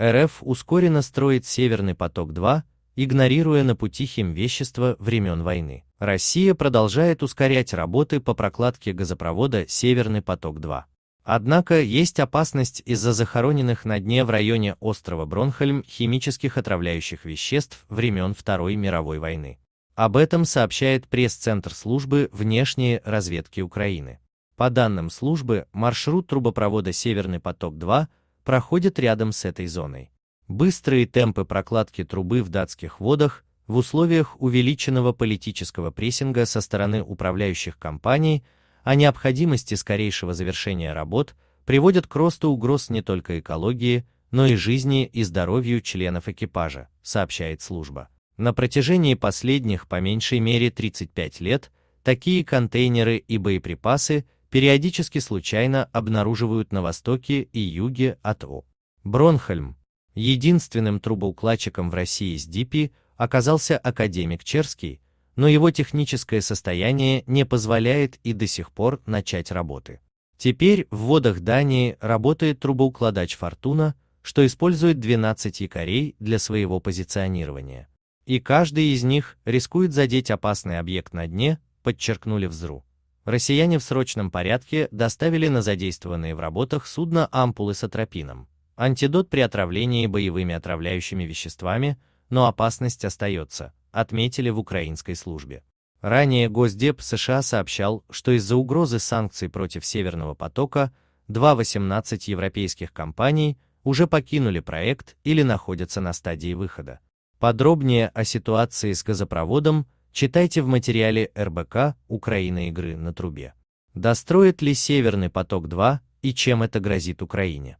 РФ ускоренно строит Северный поток-2, игнорируя на пути химвещества времен войны. Россия продолжает ускорять работы по прокладке газопровода «Северный поток-2». Однако есть опасность из-за захороненных на дне в районе острова Бронхольм химических отравляющих веществ времен Второй мировой войны. Об этом сообщает пресс-центр службы внешней разведки Украины. По данным службы, маршрут трубопровода «Северный поток-2» проходит рядом с этой зоной. Быстрые темпы прокладки трубы в датских водах в условиях увеличенного политического прессинга со стороны управляющих компаний о необходимости скорейшего завершения работ приводят к росту угроз не только экологии, но и жизни и здоровью членов экипажа, сообщает служба. На протяжении последних по меньшей мере 35 лет такие контейнеры и боеприпасы периодически случайно обнаруживают на востоке и юге от О. Бронхольм. Единственным трубоукладчиком в России с ДИПИ оказался академик Черский, но его техническое состояние не позволяет и до сих пор начать работы. Теперь в водах Дании работает трубоукладач «Фортуна», что использует 12 якорей для своего позиционирования. И каждый из них рискует задеть опасный объект на дне, подчеркнули в ЗРУ. Россияне в срочном порядке доставили на задействованные в работах судно ампулы с атропином, антидот при отравлении боевыми отравляющими веществами, но опасность остается, отметили в украинской службе. Ранее Госдеп США сообщал, что из-за угрозы санкций против Северного потока 2.18 европейских компаний уже покинули проект или находятся на стадии выхода. Подробнее о ситуации с газопроводом – Читайте в материале РБК «Украина игры на трубе». Достроит ли Северный поток-2 и чем это грозит Украине?